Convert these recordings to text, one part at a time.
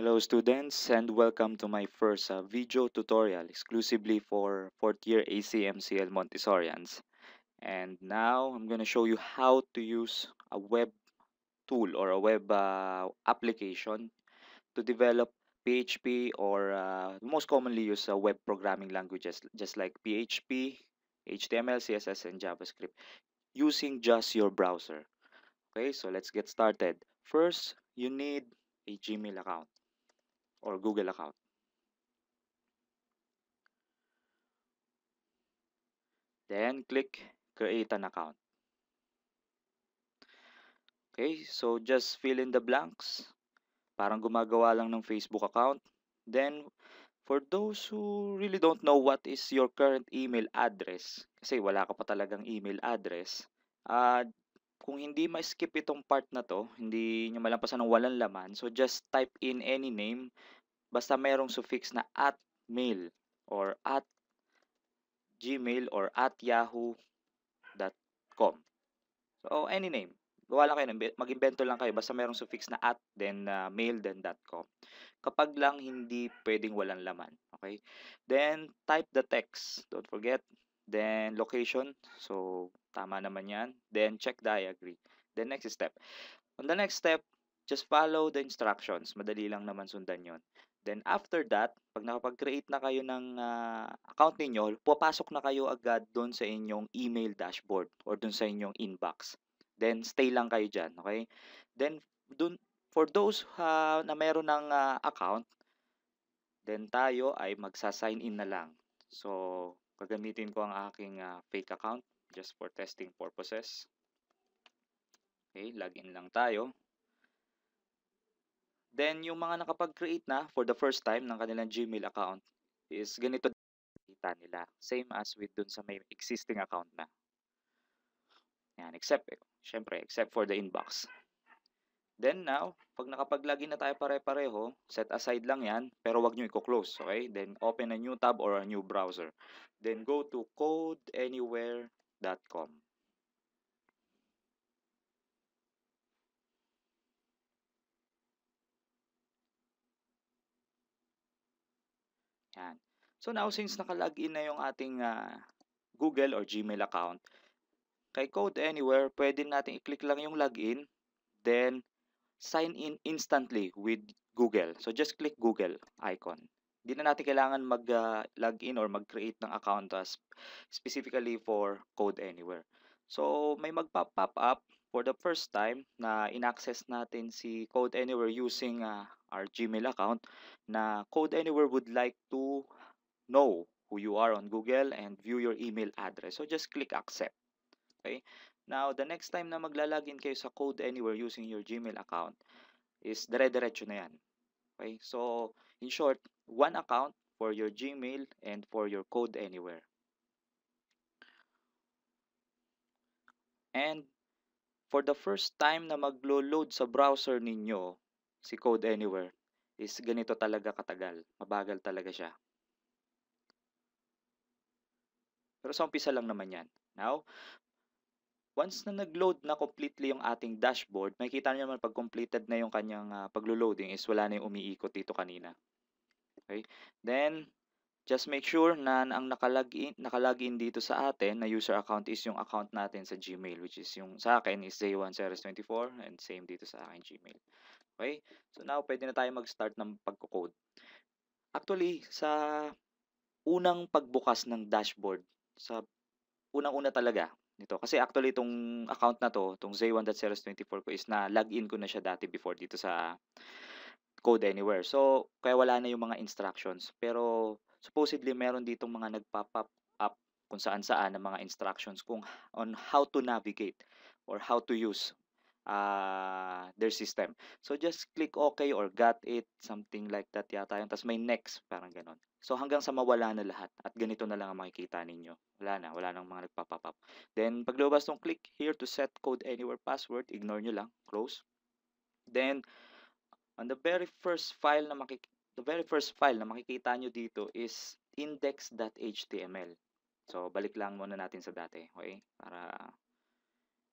Hello students and welcome to my first uh, video tutorial exclusively for 4th year ACMCL Montessorians. And now I'm going to show you how to use a web tool or a web uh, application to develop PHP or uh, most commonly used uh, web programming languages just like PHP, HTML, CSS, and JavaScript using just your browser. Okay, so let's get started. First, you need a Gmail account. or Google account. Then click create an account. Okay, so just fill in the blanks. Parang gumagawa lang ng Facebook account. Then, for those who really don't know what is your current email address, kasi wala ka pa talagang email address, uh, kung hindi ma-skip itong part na to, hindi nyo malampasan ng walang laman, so just type in any name, basta merong suffix na at mail or at gmail or at yahoo.com. So, any name. Gawa lang kayo, mag-invento lang kayo, basta merong suffix na at, then uh, mail, then .com. Kapag lang hindi pwedeng walang laman. Okay? Then, type the text. Don't forget. Then, location. So, Tama naman yan. Then, check the I agree. Then, next step. On the next step, just follow the instructions. Madali lang naman sundan yon. Then, after that, pag nakapag-create na kayo ng uh, account ninyo, papasok na kayo agad doon sa inyong email dashboard or doon sa inyong inbox. Then, stay lang kayo dyan, okay? Then, dun, for those uh, na meron ng uh, account, then tayo ay magsa-sign in na lang. So, gagamitin ko ang aking uh, fake account just for testing purposes. Okay, login lang tayo. Then, yung mga nakapag-create na for the first time ng kanilang Gmail account is ganito kita nila. Same as with dun sa may existing account na. Yan, except, eh, syempre, except for the inbox. Then now, pag nakapag-login na tayo pare-pareho, set aside lang yan, pero wag nyo i-close, okay? Then open a new tab or a new browser. Then go to codeanywhere facebook.com Yan. So now since naka nakalagin na yung ating uh, Google or Gmail account, kay Code Anywhere, pwede natin i-click lang yung login, then sign in instantly with Google. So just click Google icon. Hindi na natin kailangan mag-login ah, uh, or mag-create ng account as ah, specifically for Code Anywhere. So, may magpa-pop up for the first time na in-access natin si Code Anywhere using uh, our Gmail account na Code Anywhere would like to know who you are on Google and view your email address. So just click accept. Okay? Now, the next time na maglalagin kayo sa Code Anywhere using your Gmail account is dire-diretso na yan. Okay? So, in short, one account for your Gmail and for your code anywhere. And for the first time na maglo-load sa browser ninyo si Code Anywhere is ganito talaga katagal. Mabagal talaga siya. Pero sa umpisa lang naman yan. Now, once na nag-load na completely yung ating dashboard, makikita nyo naman pag completed na yung kanyang uh, paglo-loading is wala na yung umiikot dito kanina. Okay? Then, just make sure na ang nakalagin, nakalagin dito sa atin na user account is yung account natin sa Gmail which is yung sa akin is j 1024 and same dito sa akin Gmail. Okay? So now, pwede na tayo mag-start ng pagko-code. Actually, sa unang pagbukas ng dashboard, sa unang-una talaga, nito. Kasi actually itong account na to, itong Z1.024 ko is na login ko na siya dati before dito sa code anywhere. So, kaya wala na yung mga instructions. Pero, supposedly, meron ditong mga nagpa-pop up kung saan-saan ng mga instructions kung on how to navigate or how to use uh, their system. So, just click OK or got it, something like that yata yun. Tapos may next, parang ganon. So, hanggang sa mawala na lahat at ganito na lang ang makikita ninyo. Wala na, wala nang mga nagpa-pop up. Then, paglabas ng click here to set code anywhere password, ignore nyo lang, close. Then, on the very first file na makik the very first file na makikita nyo dito is index.html. So, balik lang muna natin sa dati, okay? Para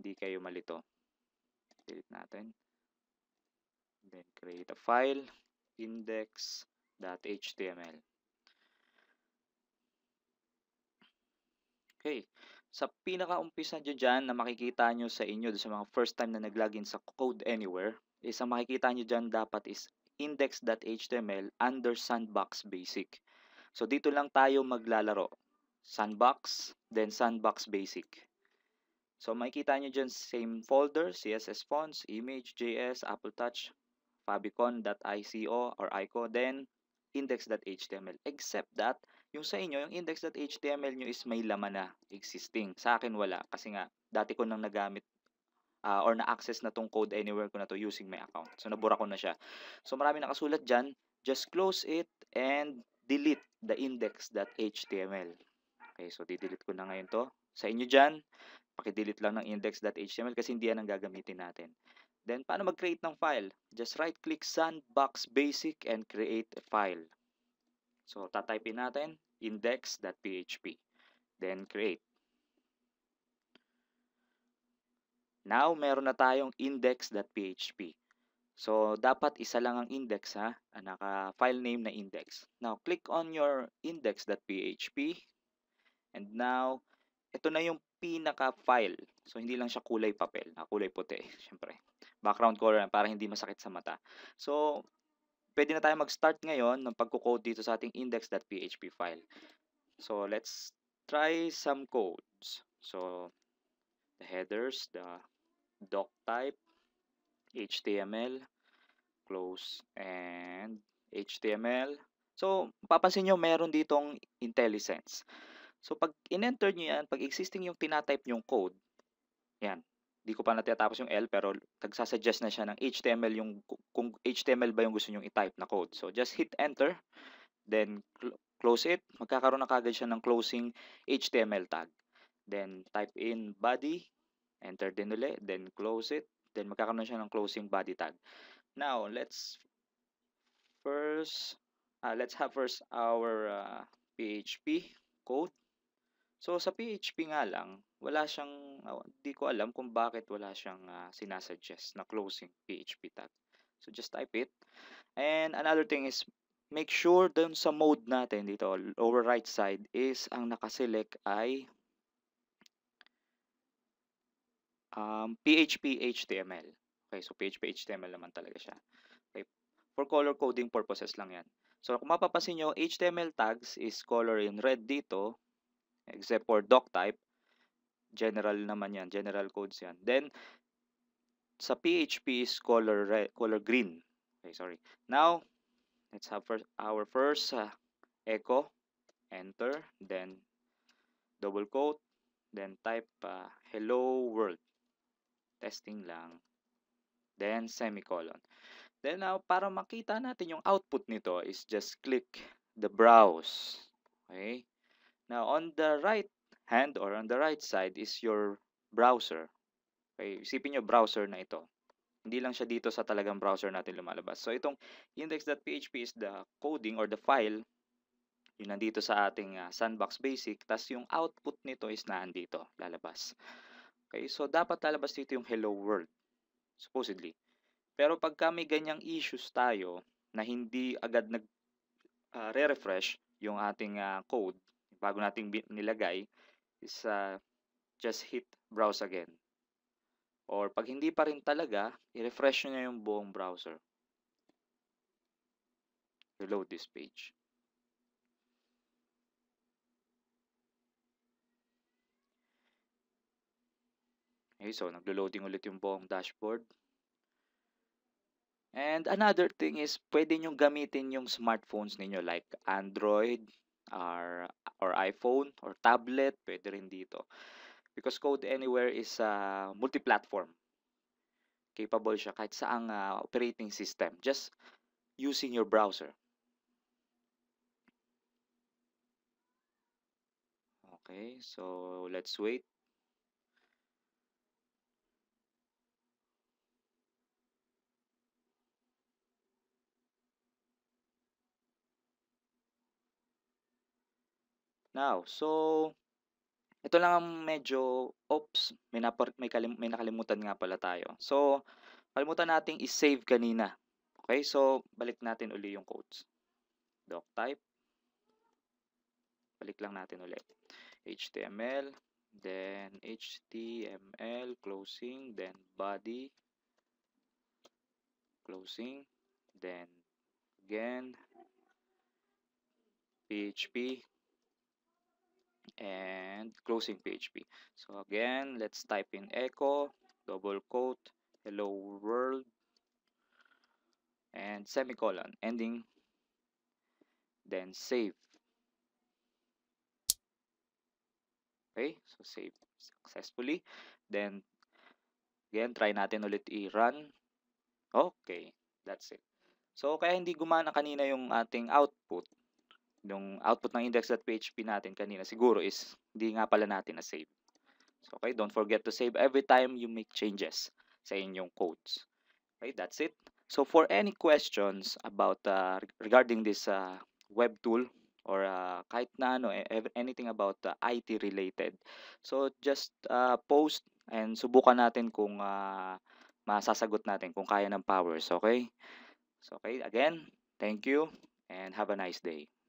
hindi kayo malito. Delete natin. Then, create a file, index.html. Okay. Sa pinakaumpisa nyo dyan na makikita nyo sa inyo sa mga first time na nag-login sa Code Anywhere, is ang makikita nyo dyan dapat is index.html under sandbox basic. So dito lang tayo maglalaro. Sandbox, then sandbox basic. So makikita nyo dyan same folder, CSS fonts, image, JS, Apple Touch, fabicon.ico or ico, then index.html. Except that, yung sa inyo, yung index.html nyo is may laman na existing. Sa akin wala kasi nga, dati ko nang nagamit uh, or na-access na tong code anywhere ko na to using my account. So nabura ko na siya. So marami nakasulat dyan. Just close it and delete the index.html. Okay, so di-delete ko na ngayon to. Sa inyo dyan, paki-delete lang ng index.html kasi hindi yan ang gagamitin natin. Then, paano mag-create ng file? Just right-click sandbox basic and create a file. So, tatypein natin index.php. Then, create. Now, meron na tayong index.php. So, dapat isa lang ang index ha, ah, naka-file name na index. Now, click on your index.php. And now, ito na yung pinaka-file. So, hindi lang siya kulay papel, na ah, kulay puti, syempre. Background color para hindi masakit sa mata. So, pwede na tayo mag-start ngayon ng pagko-code dito sa ating index.php file. So, let's try some codes. So, the headers, the doc type, HTML, close, and HTML. So, papansin nyo, meron ditong IntelliSense. So, pag in-enter nyo yan, pag existing yung tinatype nyong code, yan, di ko pa natatapos yung L, pero nagsasuggest na siya ng HTML yung, kung HTML ba yung gusto nyong i-type na code. So, just hit enter, then cl close it, magkakaroon na kagad siya ng closing HTML tag. Then, type in body. Enter din ulit. Then, close it. Then, magkakaroon siya ng closing body tag. Now, let's first, uh, let's have first our uh, ah, PHP code. So, sa PHP nga lang, wala siyang, hindi ah, uh, ko alam kung bakit wala siyang uh, sinasuggest na closing PHP tag. So, just type it. And another thing is, make sure dun sa mode natin dito, lower right side, is ang nakaselect ay um, PHP HTML. Okay, so PHP HTML naman talaga siya. Okay, for color coding purposes lang yan. So kung mapapansin nyo, HTML tags is color in red dito, except for doc type. General naman yan, general codes yan. Then, sa PHP is color, red, color green. Okay, sorry. Now, let's have first, our first uh, echo, enter, then double quote, then type uh, hello world testing lang, then semicolon. Then now, para makita natin yung output nito is just click the browse. Okay? Now, on the right hand or on the right side is your browser. Okay? Isipin nyo browser na ito. Hindi lang siya dito sa talagang browser natin lumalabas. So, itong index.php is the coding or the file yung nandito sa ating uh, sandbox basic, tas yung output nito is naandito, lalabas. Okay? So, dapat talabas dito yung hello world. Supposedly. Pero pagka may ganyang issues tayo na hindi agad nag ah, re-refresh yung ating uh, code bago nating nilagay is uh, just hit browse again. Or pag hindi pa rin talaga, i-refresh nyo na yung buong browser. Reload this page. Okay, so naglo-loading ulit yung buong dashboard. And another thing is, pwede niyo gamitin yung smartphones niyo like Android or, or iPhone or tablet. Pwede rin dito. Because Code Anywhere is uh, multi-platform. Capable siya kahit saang uh, operating system. Just using your browser. Okay, so let's wait. Now, so, ito lang ang medyo, oops, may, napar, may, kalim, may nakalimutan nga pala tayo. So, kalimutan nating is-save kanina. Okay, so, balik natin uli yung codes. Doc type. Balik lang natin uli. HTML, then HTML, closing, then body, closing, then again, PHP, and closing PHP. So again, let's type in echo, double quote, hello world, and semicolon, ending, then save. Okay, so save successfully. Then, again, try natin ulit i-run. Okay, that's it. So, kaya hindi gumana kanina yung ating output yung output ng index.php natin kanina siguro is hindi nga pala natin na-save. So, okay, don't forget to save every time you make changes sa inyong codes. Okay, that's it. So, for any questions about uh, regarding this uh, web tool or uh, kahit na ano, e-, anything about uh, IT related, so just uh, post and subukan natin kung uh, masasagot natin kung kaya ng powers, okay? So, okay, again, thank you and have a nice day.